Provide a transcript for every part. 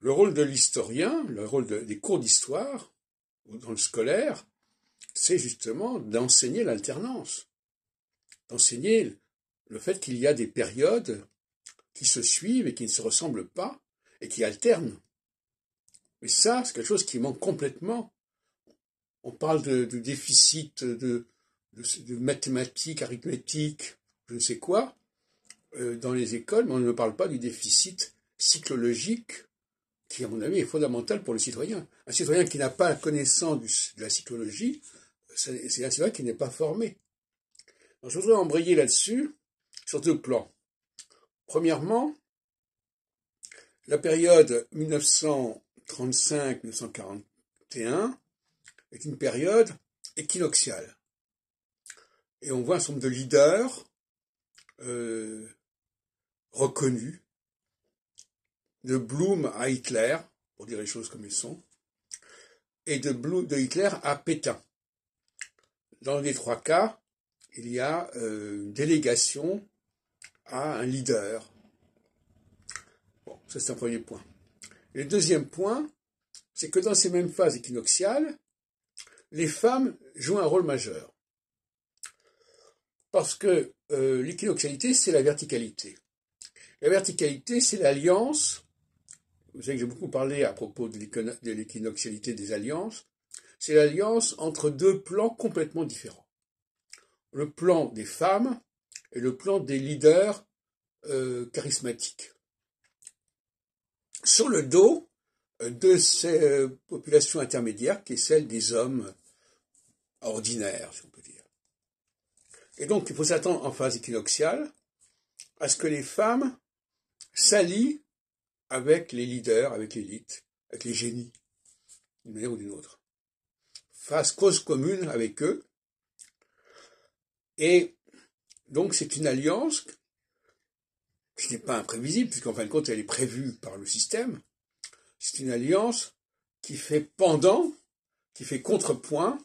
Le rôle de l'historien, le rôle des cours d'histoire, dans le scolaire, c'est justement d'enseigner l'alternance, d'enseigner le fait qu'il y a des périodes qui se suivent et qui ne se ressemblent pas et qui alternent. Mais ça, c'est quelque chose qui manque complètement. On parle de, déficit de, mathématiques, arithmétique, je ne sais quoi, euh, dans les écoles, mais on ne parle pas du déficit psychologique qui, à mon avis, est fondamental pour le citoyen. Un citoyen qui n'a pas la connaissance de la psychologie, c'est un citoyen qui n'est pas formé. je voudrais embrayer là-dessus sur deux plans. Premièrement, la période 1935-1941 est une période équinoxiale. Et on voit un certain nombre de leaders euh, reconnus de Blum à Hitler, pour dire les choses comme elles sont, et de, de Hitler à Pétain. Dans les trois cas, il y a euh, une délégation à un leader. Bon, ça c'est un premier point. le deuxième point, c'est que dans ces mêmes phases équinoxiales, les femmes jouent un rôle majeur. Parce que euh, l'équinoxialité, c'est la verticalité. La verticalité, c'est l'alliance vous savez que j'ai beaucoup parlé à propos de l'équinoxialité des alliances, c'est l'alliance entre deux plans complètement différents. Le plan des femmes et le plan des leaders euh, charismatiques. Sur le dos euh, de ces euh, populations intermédiaires qui est celle des hommes ordinaires, si on peut dire. Et donc, il faut s'attendre en phase équinoxiale à ce que les femmes s'allient avec les leaders, avec l'élite, avec les génies, d'une manière ou d'une autre. Fasse cause commune avec eux. Et donc c'est une alliance qui n'est pas imprévisible, puisqu'en fin de compte elle est prévue par le système. C'est une alliance qui fait pendant, qui fait contrepoint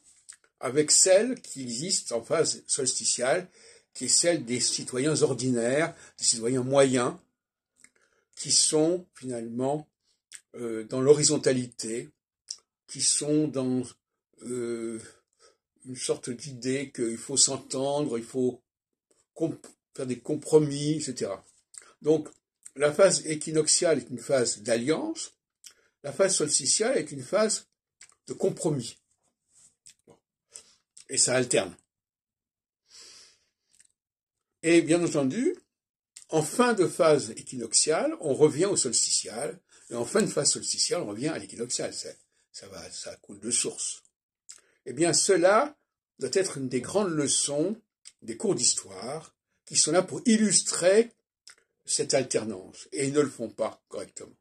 avec celle qui existe en phase solsticiale, qui est celle des citoyens ordinaires, des citoyens moyens, qui sont finalement euh, dans l'horizontalité, qui sont dans euh, une sorte d'idée qu'il faut s'entendre, il faut faire des compromis, etc. Donc la phase équinoxiale est une phase d'alliance, la phase solsticiale est une phase de compromis. Et ça alterne. Et bien entendu, en fin de phase équinoxiale, on revient au solsticial, et en fin de phase solsticiale, on revient à l'équinoxial. Ça, ça, va, ça coule de source. Eh bien, cela doit être une des grandes leçons des cours d'histoire qui sont là pour illustrer cette alternance, et ils ne le font pas correctement.